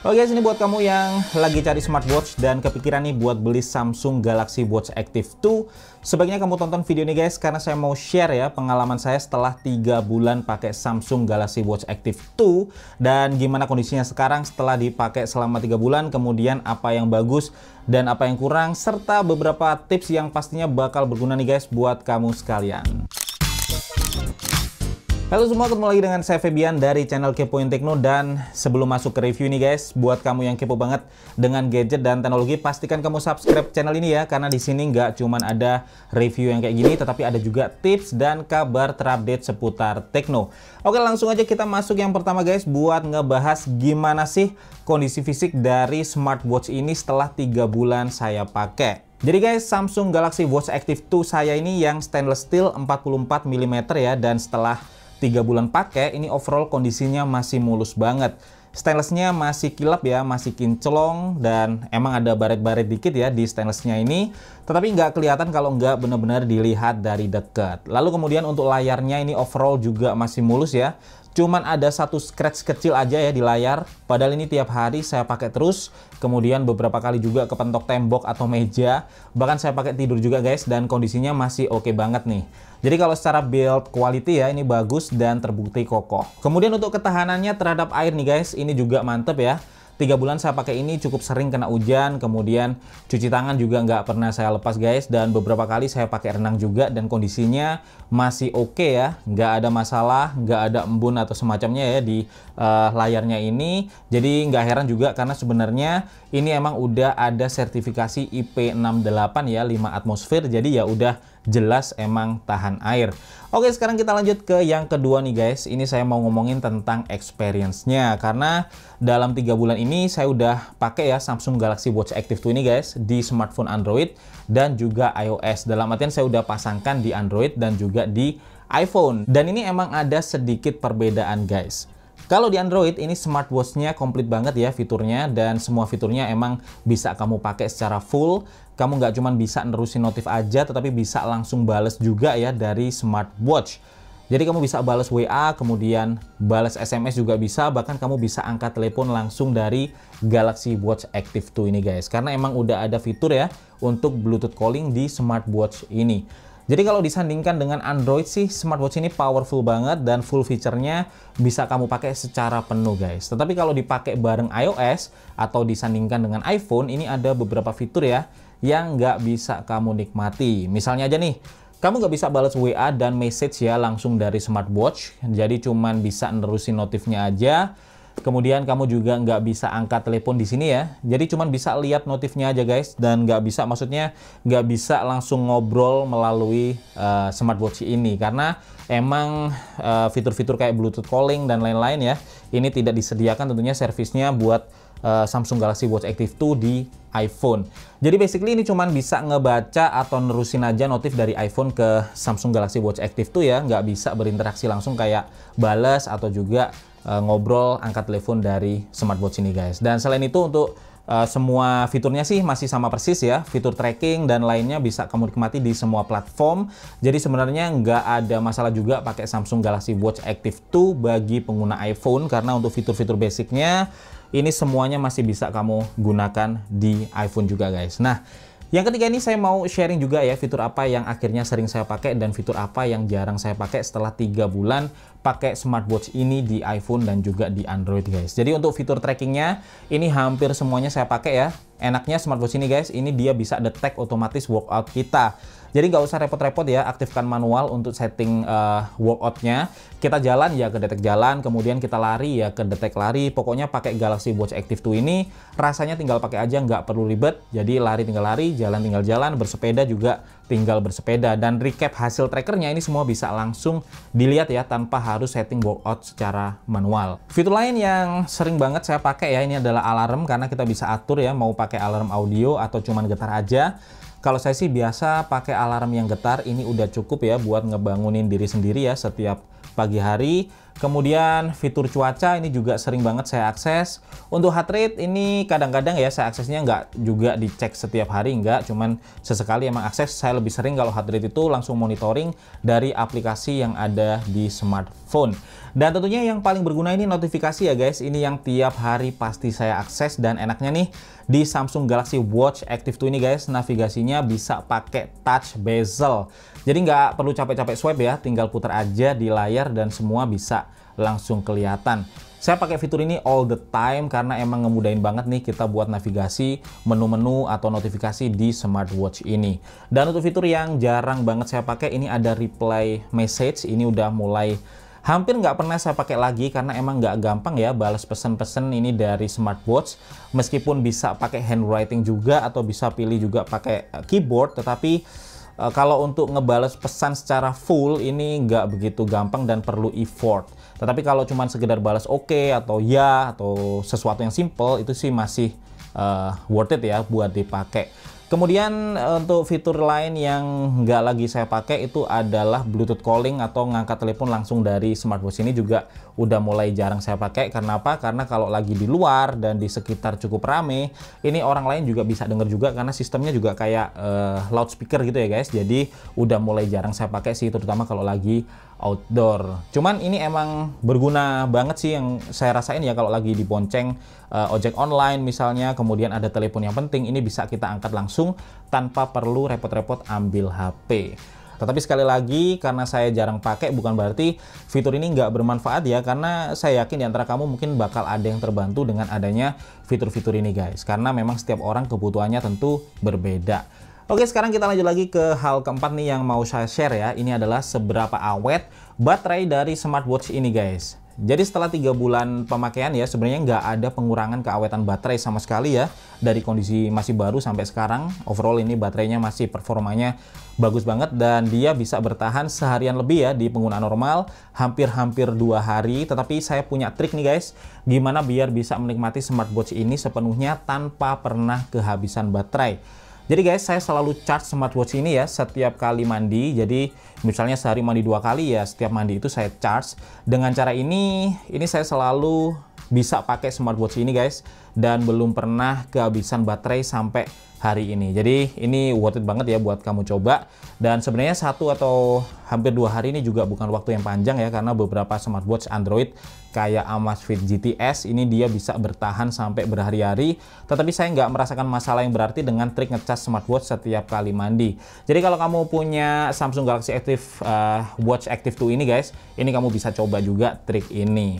Oke guys, ini buat kamu yang lagi cari smartwatch dan kepikiran nih buat beli Samsung Galaxy Watch Active 2, sebaiknya kamu tonton video ini guys karena saya mau share ya pengalaman saya setelah 3 bulan pakai Samsung Galaxy Watch Active 2 dan gimana kondisinya sekarang setelah dipakai selama 3 bulan, kemudian apa yang bagus dan apa yang kurang serta beberapa tips yang pastinya bakal berguna nih guys buat kamu sekalian. Halo semua, ketemu lagi dengan saya Febian dari channel Kepoin Tekno dan sebelum masuk ke review ini guys, buat kamu yang kepo banget dengan gadget dan teknologi, pastikan kamu subscribe channel ini ya, karena di sini nggak cuman ada review yang kayak gini, tetapi ada juga tips dan kabar terupdate seputar Tekno. Oke, langsung aja kita masuk yang pertama guys, buat ngebahas gimana sih kondisi fisik dari smartwatch ini setelah 3 bulan saya pakai. Jadi guys, Samsung Galaxy Watch Active 2 saya ini yang stainless steel 44 mm ya, dan setelah 3 bulan pakai, ini overall kondisinya masih mulus banget. Stainlessnya masih kilap ya, masih kinclong dan emang ada baret-baret dikit ya di stainlessnya ini. Tetapi nggak kelihatan kalau nggak benar-benar dilihat dari dekat. Lalu kemudian untuk layarnya ini overall juga masih mulus ya cuman ada satu scratch kecil aja ya di layar padahal ini tiap hari saya pakai terus kemudian beberapa kali juga kepentok tembok atau meja bahkan saya pakai tidur juga guys dan kondisinya masih oke okay banget nih jadi kalau secara build quality ya ini bagus dan terbukti kokoh kemudian untuk ketahanannya terhadap air nih guys ini juga mantep ya tiga bulan saya pakai ini cukup sering kena hujan kemudian cuci tangan juga nggak pernah saya lepas guys dan beberapa kali saya pakai renang juga dan kondisinya masih oke okay ya nggak ada masalah nggak ada embun atau semacamnya ya di uh, layarnya ini jadi nggak heran juga karena sebenarnya ini emang udah ada sertifikasi IP68 ya 5 atmosfer jadi ya udah jelas emang tahan air. Oke, sekarang kita lanjut ke yang kedua nih guys. Ini saya mau ngomongin tentang experience-nya karena dalam tiga bulan ini saya udah pakai ya Samsung Galaxy Watch Active 2 ini guys di smartphone Android dan juga iOS. Dalam artian saya udah pasangkan di Android dan juga di iPhone. Dan ini emang ada sedikit perbedaan guys. Kalau di Android ini smartwatch-nya komplit banget ya fiturnya dan semua fiturnya emang bisa kamu pakai secara full. Kamu nggak cuma bisa nerusin notif aja tetapi bisa langsung bales juga ya dari smartwatch. Jadi kamu bisa balas WA, kemudian balas SMS juga bisa, bahkan kamu bisa angkat telepon langsung dari Galaxy Watch Active 2 ini guys. Karena emang udah ada fitur ya untuk Bluetooth calling di smartwatch ini. Jadi kalau disandingkan dengan Android sih smartwatch ini powerful banget dan full fiturnya bisa kamu pakai secara penuh guys. Tetapi kalau dipakai bareng iOS atau disandingkan dengan iPhone ini ada beberapa fitur ya yang nggak bisa kamu nikmati. Misalnya aja nih, kamu nggak bisa balas WA dan message ya langsung dari smartwatch. Jadi cuman bisa nerusin notifnya aja Kemudian kamu juga nggak bisa angkat telepon di sini ya. Jadi cuman bisa lihat notifnya aja guys dan nggak bisa maksudnya nggak bisa langsung ngobrol melalui uh, smartwatch ini karena emang eh, fitur-fitur uh, fitur -fitur kayak Bluetooth calling dan lain-lain ya ini tidak disediakan tentunya servisnya buat Eh, Samsung Galaxy Watch Active 2 di iPhone. Jadi basically ini cuman bisa ngebaca atau nerusin aja notif dari iPhone ke Samsung Galaxy Watch Active 2 ya, nggak bisa berinteraksi langsung kayak balas atau juga uh, ngobrol angkat telepon dari smartwatch ini guys. Dan selain itu untuk Uh, semua fiturnya sih masih sama persis ya, fitur tracking dan lainnya bisa kamu nikmati di semua platform. Jadi sebenarnya nggak ada masalah juga pakai Samsung Galaxy Watch Active 2 bagi pengguna iPhone karena untuk fitur-fitur basicnya ini semuanya masih bisa kamu gunakan di iPhone juga guys. Nah, yang ketiga ini saya mau sharing juga ya fitur apa yang akhirnya sering saya pakai dan fitur apa yang jarang saya pakai setelah tiga bulan pakai smartwatch ini di iPhone dan juga di Android guys. Jadi untuk fitur trackingnya ini hampir semuanya saya pakai ya. Enaknya smartwatch ini guys, ini dia bisa detect otomatis workout kita. Jadi nggak usah repot-repot ya, aktifkan manual untuk setting uh, workoutnya. Kita jalan ya ke detek jalan, kemudian kita lari ya ke detek lari. Pokoknya pakai Galaxy Watch Active 2 ini rasanya tinggal pakai aja, nggak perlu ribet. Jadi lari tinggal lari, jalan tinggal jalan, bersepeda juga tinggal bersepeda dan recap hasil trackernya ini semua bisa langsung dilihat ya tanpa harus setting workout secara manual. Fitur lain yang sering banget saya pakai ya ini adalah alarm karena kita bisa atur ya mau pakai alarm audio atau cuman getar aja. Kalau saya sih biasa pakai alarm yang getar ini udah cukup ya buat ngebangunin diri sendiri ya setiap pagi hari Kemudian fitur cuaca ini juga sering banget saya akses. Untuk heart rate ini kadang-kadang ya saya aksesnya nggak juga dicek setiap hari, nggak. Cuman sesekali emang akses saya lebih sering kalau heart rate itu langsung monitoring dari aplikasi yang ada di smartphone. Dan tentunya yang paling berguna ini notifikasi ya guys. Ini yang tiap hari pasti saya akses dan enaknya nih di Samsung Galaxy Watch Active 2 ini guys navigasinya bisa pakai touch bezel jadi nggak perlu capek-capek swipe ya tinggal putar aja di layar dan semua bisa langsung kelihatan saya pakai fitur ini all the time karena emang ngemudain banget nih kita buat navigasi menu-menu atau notifikasi di smartwatch ini. Dan untuk fitur yang jarang banget saya pakai ini ada reply message, ini udah mulai hampir nggak pernah saya pakai lagi karena emang nggak gampang ya balas pesan-pesan ini dari smartwatch meskipun bisa pakai handwriting juga atau bisa pilih juga pakai eh, keyboard tetapi eh, kalau untuk ngebales pesan secara full ini nggak begitu gampang dan perlu effort tetapi kalau cuma sekedar balas oke okay, atau ya atau sesuatu yang simple itu sih masih uh, worth it ya buat dipakai Kemudian eh, untuk fitur lain yang nggak lagi saya pakai itu adalah Bluetooth calling atau ngangkat telepon langsung dari smartwatch ini juga udah mulai jarang saya pakai. Karena apa? Karena kalau lagi di luar dan di sekitar cukup rame, ini orang lain juga bisa denger juga karena sistemnya juga kayak uh, loudspeaker gitu ya guys. Jadi udah mulai jarang saya pakai sih terutama kalau lagi outdoor. Cuman ini emang berguna banget sih yang saya rasain ya kalau lagi di uh, ojek online misalnya, kemudian ada telepon yang penting, ini bisa kita angkat langsung langsung tanpa perlu repot-repot ambil HP. Tetapi sekali lagi, karena saya jarang pakai, bukan berarti fitur ini nggak bermanfaat ya, karena saya yakin di antara kamu mungkin bakal ada yang terbantu dengan adanya fitur-fitur ini guys. Karena memang setiap orang kebutuhannya tentu berbeda. Oke, sekarang kita lanjut lagi ke hal keempat nih yang mau saya share ya. Ini adalah seberapa awet baterai dari smartwatch ini guys. Jadi setelah tiga bulan pemakaian ya sebenarnya nggak ada pengurangan keawetan baterai sama sekali ya dari kondisi masih baru sampai sekarang. Overall ini baterainya masih performanya bagus banget dan dia bisa bertahan seharian lebih ya di penggunaan normal hampir-hampir dua hari. Tetapi saya punya trik nih guys gimana biar bisa menikmati smartwatch ini sepenuhnya tanpa pernah kehabisan baterai. Jadi guys, saya selalu charge smartwatch ini ya setiap kali mandi. Jadi misalnya sehari mandi dua kali ya, setiap mandi itu saya charge. Dengan cara ini, ini saya selalu bisa pakai smartwatch ini guys dan belum pernah kehabisan baterai sampai hari ini jadi ini worth it banget ya buat kamu coba dan sebenarnya satu atau hampir dua hari ini juga bukan waktu yang panjang ya karena beberapa smartwatch Android kayak Amazfit GTS ini dia bisa bertahan sampai berhari-hari tetapi saya nggak merasakan masalah yang berarti dengan trik ngecas smartwatch setiap kali mandi jadi kalau kamu punya Samsung Galaxy Active uh, Watch Active 2 ini guys ini kamu bisa coba juga trik ini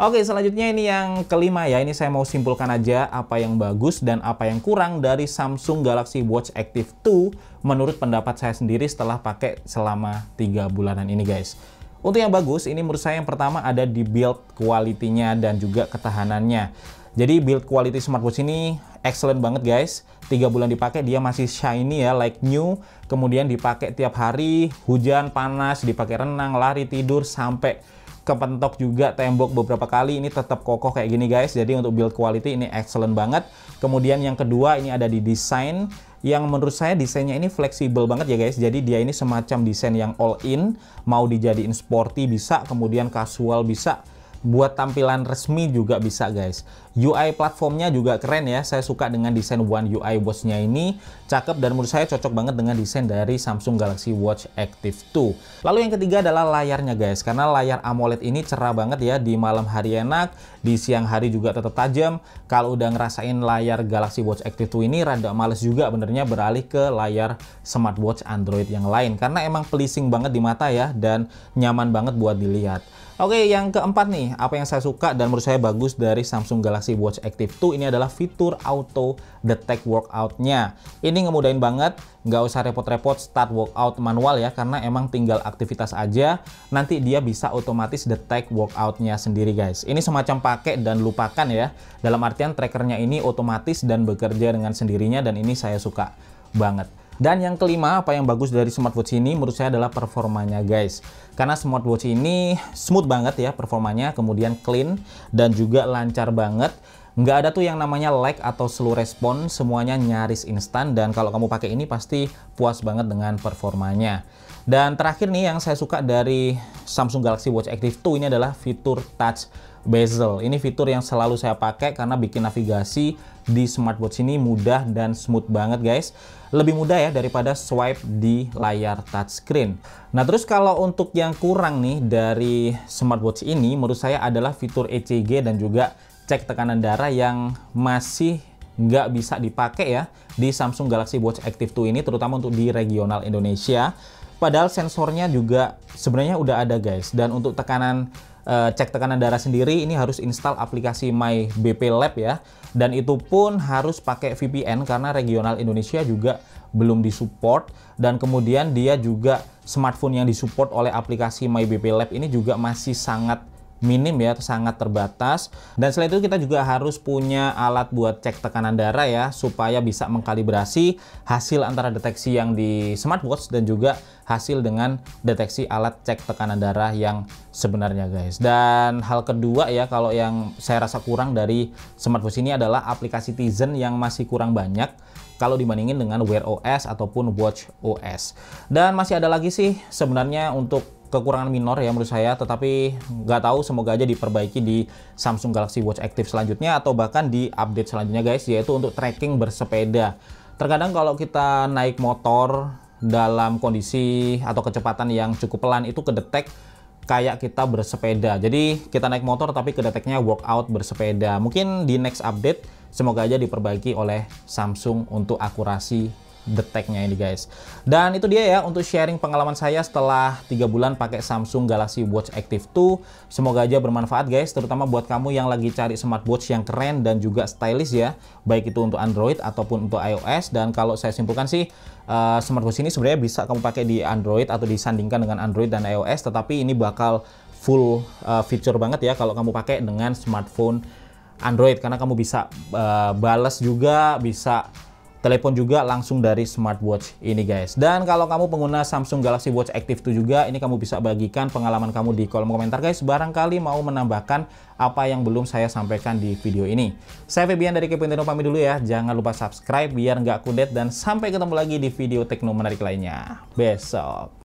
Oke, selanjutnya ini yang kelima ya. Ini saya mau simpulkan aja apa yang bagus dan apa yang kurang dari Samsung Galaxy Watch Active 2 menurut pendapat saya sendiri setelah pakai selama 3 bulanan ini guys. Untuk yang bagus, ini menurut saya yang pertama ada di build quality-nya dan juga ketahanannya. Jadi build quality smartwatch ini excellent banget guys. 3 bulan dipakai dia masih shiny ya like new. Kemudian dipakai tiap hari, hujan, panas, dipakai renang, lari, tidur sampai kepentok juga tembok beberapa kali ini tetap kokoh kayak gini guys jadi untuk build quality ini excellent banget kemudian yang kedua ini ada di desain yang menurut saya desainnya ini fleksibel banget ya guys jadi dia ini semacam desain yang all in mau dijadiin sporty bisa kemudian casual bisa buat tampilan resmi juga bisa guys UI platformnya juga keren ya. Saya suka dengan desain One UI Watch-nya ini. Cakep dan menurut saya cocok banget dengan desain dari Samsung Galaxy Watch Active 2. Lalu yang ketiga adalah layarnya guys. Karena layar AMOLED ini cerah banget ya. Di malam hari enak, di siang hari juga tetap tajam. Kalau udah ngerasain layar Galaxy Watch Active 2 ini rada males juga benernya beralih ke layar smartwatch Android yang lain. Karena emang pleasing banget di mata ya dan nyaman banget buat dilihat. Oke, yang keempat nih, apa yang saya suka dan menurut saya bagus dari Samsung Galaxy Galaxy Watch Active 2 ini adalah fitur auto detect workoutnya. Ini ngemudain banget, nggak usah repot-repot start workout manual ya, karena emang tinggal aktivitas aja, nanti dia bisa otomatis detect workoutnya sendiri guys. Ini semacam pakai dan lupakan ya, dalam artian trackernya ini otomatis dan bekerja dengan sendirinya dan ini saya suka banget. Dan yang kelima, apa yang bagus dari smartwatch ini menurut saya adalah performanya guys. Karena smartwatch ini smooth banget ya performanya, kemudian clean dan juga lancar banget nggak ada tuh yang namanya lag atau slow respon, semuanya nyaris instan dan kalau kamu pakai ini pasti puas banget dengan performanya. Dan terakhir nih yang saya suka dari Samsung Galaxy Watch Active 2 ini adalah fitur touch bezel. Ini fitur yang selalu saya pakai karena bikin navigasi di smartwatch ini mudah dan smooth banget guys. Lebih mudah ya daripada swipe di layar touchscreen. Nah terus kalau untuk yang kurang nih dari smartwatch ini menurut saya adalah fitur ECG dan juga cek tekanan darah yang masih nggak bisa dipakai ya di Samsung Galaxy Watch Active 2 ini terutama untuk di regional Indonesia padahal sensornya juga sebenarnya udah ada guys dan untuk tekanan eh, cek tekanan darah sendiri ini harus install aplikasi My BP Lab ya dan itu pun harus pakai VPN karena regional Indonesia juga belum disupport dan kemudian dia juga smartphone yang disupport oleh aplikasi My BP Lab ini juga masih sangat minim ya sangat terbatas dan selain itu kita juga harus punya alat buat cek tekanan darah ya supaya bisa mengkalibrasi hasil antara deteksi yang di smartwatch dan juga hasil dengan deteksi alat cek tekanan darah yang sebenarnya guys dan hal kedua ya kalau yang saya rasa kurang dari smartwatch ini adalah aplikasi Tizen yang masih kurang banyak kalau dibandingin dengan Wear OS ataupun Watch OS dan masih ada lagi sih sebenarnya untuk kekurangan minor ya menurut saya tetapi nggak tahu semoga aja diperbaiki di Samsung Galaxy Watch Active selanjutnya atau bahkan di update selanjutnya guys yaitu untuk tracking bersepeda terkadang kalau kita naik motor dalam kondisi atau kecepatan yang cukup pelan itu kedetek kayak kita bersepeda jadi kita naik motor tapi kedeteknya workout bersepeda mungkin di next update semoga aja diperbaiki oleh Samsung untuk akurasi deteknya ini guys. Dan itu dia ya untuk sharing pengalaman saya setelah 3 bulan pakai Samsung Galaxy Watch Active 2. Semoga aja bermanfaat guys, terutama buat kamu yang lagi cari smartwatch yang keren dan juga stylish ya. Baik itu untuk Android ataupun untuk iOS. Dan kalau saya simpulkan sih, uh, smartwatch ini sebenarnya bisa kamu pakai di Android atau disandingkan dengan Android dan iOS. Tetapi ini bakal full uh, feature banget ya kalau kamu pakai dengan smartphone Android. Karena kamu bisa uh, bales juga, bisa telepon juga langsung dari smartwatch ini guys. Dan kalau kamu pengguna Samsung Galaxy Watch Active 2 juga, ini kamu bisa bagikan pengalaman kamu di kolom komentar guys. Barangkali mau menambahkan apa yang belum saya sampaikan di video ini. Saya Febian dari Kepinteno pamit dulu ya. Jangan lupa subscribe biar nggak kudet dan sampai ketemu lagi di video tekno menarik lainnya. Besok.